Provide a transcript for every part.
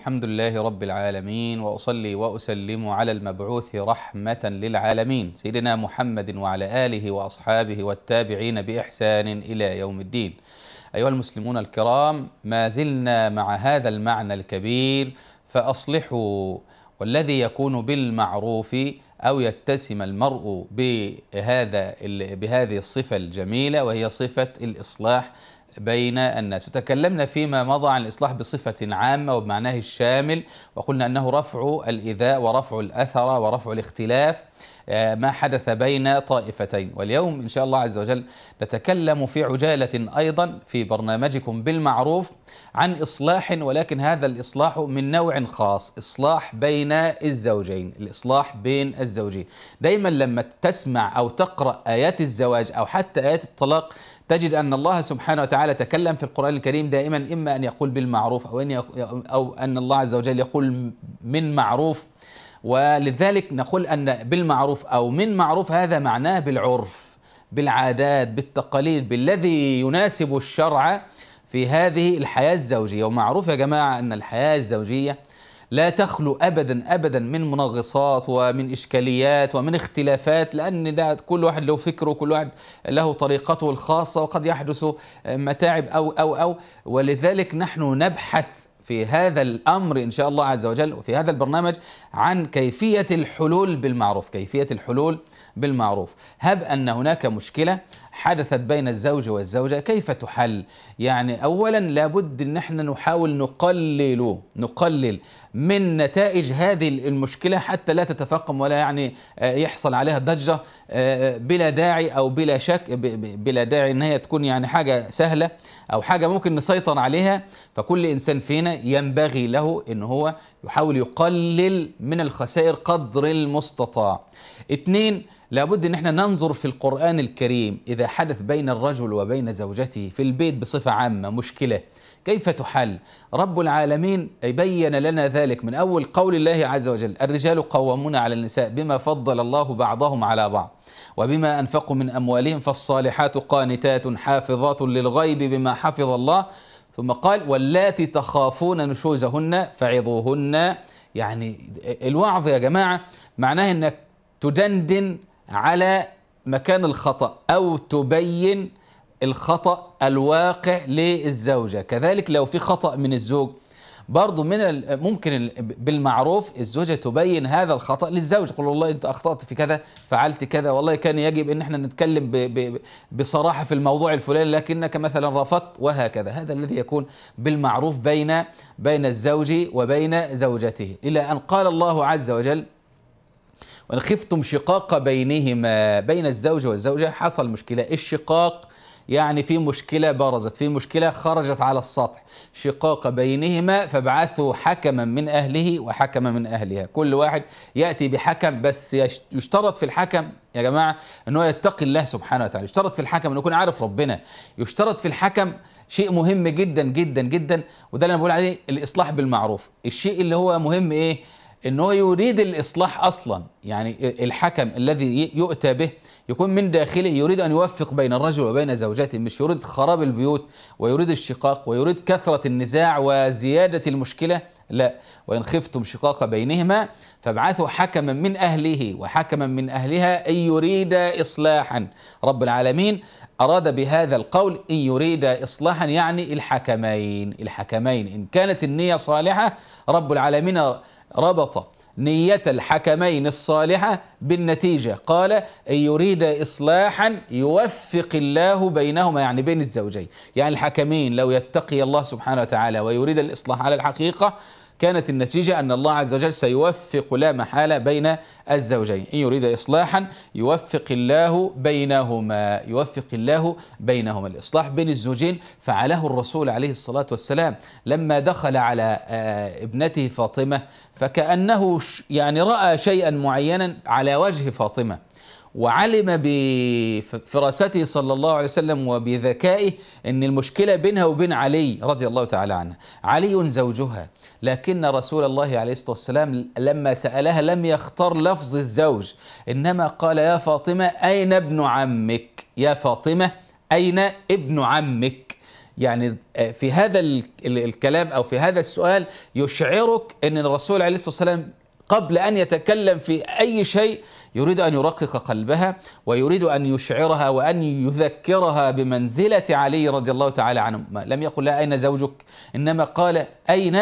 الحمد لله رب العالمين واصلي واسلم على المبعوث رحمه للعالمين سيدنا محمد وعلى اله واصحابه والتابعين باحسان الى يوم الدين. ايها المسلمون الكرام ما زلنا مع هذا المعنى الكبير فاصلحوا والذي يكون بالمعروف أو يتسم المرء بهذا بهذه الصفة الجميلة وهي صفة الإصلاح بين الناس وتكلمنا فيما مضى عن الإصلاح بصفة عامة وبمعناه الشامل وقلنا أنه رفع الإيذاء ورفع الأثر ورفع الاختلاف آه، ما حدث بين طائفتين واليوم إن شاء الله عز وجل نتكلم في عجالة أيضا في برنامجكم بالمعروف عن إصلاح ولكن هذا الإصلاح من نوع خاص إصلاح بين الزوجين الإصلاح بين الزوجين دايما لما تسمع أو تقرأ آيات الزواج أو حتى آيات الطلاق تجد أن الله سبحانه وتعالى تكلم في القرآن الكريم دائما إما أن يقول بالمعروف أو أن, أو أن الله عز وجل يقول من معروف ولذلك نقول أن بالمعروف أو من معروف هذا معناه بالعرف بالعادات بالتقاليد بالذي يناسب الشرع في هذه الحياة الزوجية ومعروف يا جماعة أن الحياة الزوجية لا تخلو ابدا ابدا من منغصات ومن اشكاليات ومن اختلافات لان ده كل واحد له فكره وكل واحد له طريقته الخاصه وقد يحدث متاعب او او او ولذلك نحن نبحث في هذا الامر ان شاء الله عز وجل وفي هذا البرنامج عن كيفيه الحلول بالمعروف، كيفيه الحلول بالمعروف، هب ان هناك مشكله حدثت بين الزوج والزوجة كيف تحل؟ يعني أولا لابد أن احنا نحاول نقلل نقلل من نتائج هذه المشكلة حتى لا تتفاقم ولا يعني آه، يحصل عليها ضجة آه، بلا داعي أو بلا شك بلا داعي أن هي تكون يعني حاجة سهلة أو حاجة ممكن نسيطر عليها فكل إنسان فينا ينبغي له أن هو يحاول يقلل من الخسائر قدر المستطاع. اثنين لابد ان احنا ننظر في القرآن الكريم اذا حدث بين الرجل وبين زوجته في البيت بصفة عامة مشكلة كيف تحل رب العالمين بين لنا ذلك من أول قول الله عز وجل الرجال قوامون على النساء بما فضل الله بعضهم على بعض وبما أنفقوا من أموالهم فالصالحات قانتات حافظات للغيب بما حفظ الله ثم قال واللاتي تخافون نشوزهن فعظوهن يعني الوعظ يا جماعة معناه أنك تدندن على مكان الخطأ أو تبين الخطأ الواقع للزوجة كذلك لو في خطأ من الزوج برضو من ممكن بالمعروف الزوجة تبين هذا الخطأ للزوج تقول والله أنت أخطأت في كذا فعلت كذا والله كان يجب أن احنا نتكلم بـ بـ بصراحة في الموضوع الفلاني لكنك مثلا رفضت وهكذا هذا الذي يكون بالمعروف بين بين الزوج وبين زوجته إلى أن قال الله عز وجل وإن خفتم شقاق بينهما بين الزوج والزوجة حصل مشكلة الشقاق يعني في مشكلة برزت في مشكلة خرجت على السطح شقاق بينهما فابعثوا حكما من أهله وحكما من أهلها كل واحد يأتي بحكم بس يشترط في الحكم يا جماعة أنه يتقي الله سبحانه وتعالى يشترط في الحكم أنه يكون عارف ربنا يشترط في الحكم شيء مهم جدا جدا جدا وده اللي أنا بقول عليه الإصلاح بالمعروف الشيء اللي هو مهم إيه ان هو يريد الاصلاح اصلا يعني الحكم الذي يؤتى به يكون من داخله يريد ان يوفق بين الرجل وبين زوجته مش يريد خراب البيوت ويريد الشقاق ويريد كثره النزاع وزياده المشكله لا وان خفتم شقاق بينهما فابعثوا حكما من اهله وحكما من اهلها ان يريد اصلاحا رب العالمين أراد بهذا القول إن يريد إصلاحا يعني الحكمين الحكمين إن كانت النية صالحة رب العالمين ربط نية الحكمين الصالحة بالنتيجة قال إن يريد إصلاحا يوفق الله بينهما يعني بين الزوجين يعني الحكمين لو يتقي الله سبحانه وتعالى ويريد الإصلاح على الحقيقة كانت النتيجة أن الله عز وجل سيوثق لا محالة بين الزوجين إن يريد إصلاحا يوثق الله بينهما يوثق الله بينهما الإصلاح بين الزوجين فعله الرسول عليه الصلاة والسلام لما دخل على آه، ابنته فاطمة فكأنه يعني رأى شيئا معينا على وجه فاطمة وعلم بفراسته صلى الله عليه وسلم وبذكائه ان المشكله بينها وبين علي رضي الله تعالى عنه علي زوجها لكن رسول الله عليه الصلاه والسلام لما سالها لم يختار لفظ الزوج انما قال يا فاطمه اين ابن عمك يا فاطمه اين ابن عمك يعني آه، في هذا الكلام او في هذا السؤال يشعرك ان الرسول عليه الصلاه والسلام قبل ان يتكلم في اي شيء يريد أن يرقق قلبها ويريد أن يشعرها وأن يذكرها بمنزلة علي رضي الله تعالى عنه لم يقل لها أين زوجك إنما قال أين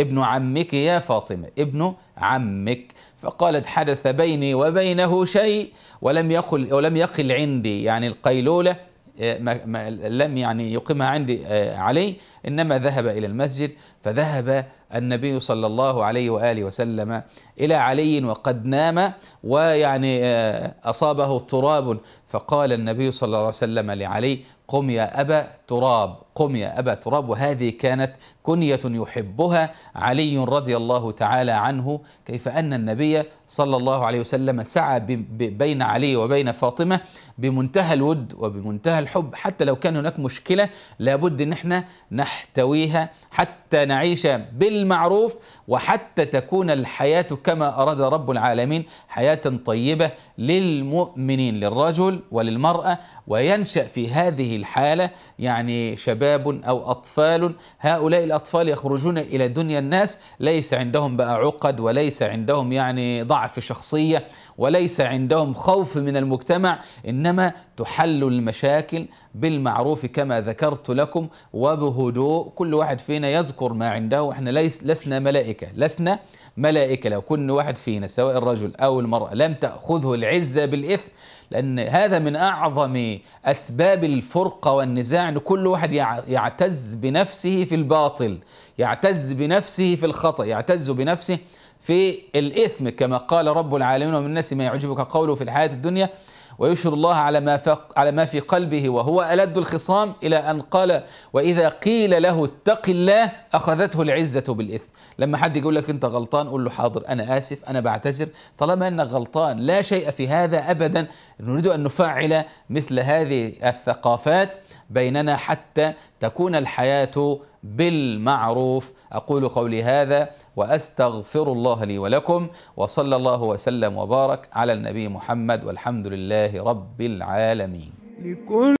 ابن عمك يا فاطمة ابن عمك فقالت حدث بيني وبينه شيء ولم يقل ولم يقل عندي يعني القيلولة آه، ما ما لم يعني يقيمها عندي آه، علي إنما ذهب إلى المسجد فذهب النبي صلى الله عليه وآله وسلم إلى علي وقد نام ويعني آه، أصابه تراب فقال النبي صلى الله عليه وسلم لعلي قم يا أبا تراب قم يا أبا تراب وهذه كانت كنية يحبها علي رضي الله تعالى عنه كيف أن النبي صلى الله عليه وسلم سعى بين علي وبين فاطمة بمنتهى الود وبمنتهى الحب حتى لو كان هناك مشكلة لابد أن احنا نحتويها حتى نعيش بالمعروف وحتى تكون الحياة كما أراد رب العالمين حياة طيبة للمؤمنين للرجل وللمرأة وينشأ في هذه الحالة يعني شباب شباب أو أطفال هؤلاء الأطفال يخرجون إلى دنيا الناس ليس عندهم بقى عقد وليس عندهم يعني ضعف شخصية وليس عندهم خوف من المجتمع إنما تحل المشاكل بالمعروف كما ذكرت لكم وبهدوء كل واحد فينا يذكر ما عنده وإحنا ليس لسنا ملائكة لسنا ملائكة لو كل واحد فينا سواء الرجل أو المرأة لم تأخذه العزة بالإثم لأن هذا من أعظم أسباب الفرقة والنزاع أن كل واحد يعتز بنفسه في الباطل يعتز بنفسه في الخطأ يعتز بنفسه في الإثم كما قال رب العالمين ومن الناس ما يعجبك قوله في الحياة الدنيا ويشهد الله على ما على ما في قلبه وهو ألد الخصام إلى أن قال وإذا قيل له اتق الله أخذته العزة بالإثم لما حد يقول لك أنت غلطان قول له حاضر أنا آسف أنا بعتذر طالما أنك غلطان لا شيء في هذا أبدا نريد أن نفعل مثل هذه الثقافات بيننا حتى تكون الحياة بالمعروف أقول قولي هذا وأستغفر الله لي ولكم وصلى الله وسلم وبارك على النبي محمد والحمد لله لله رب العالمين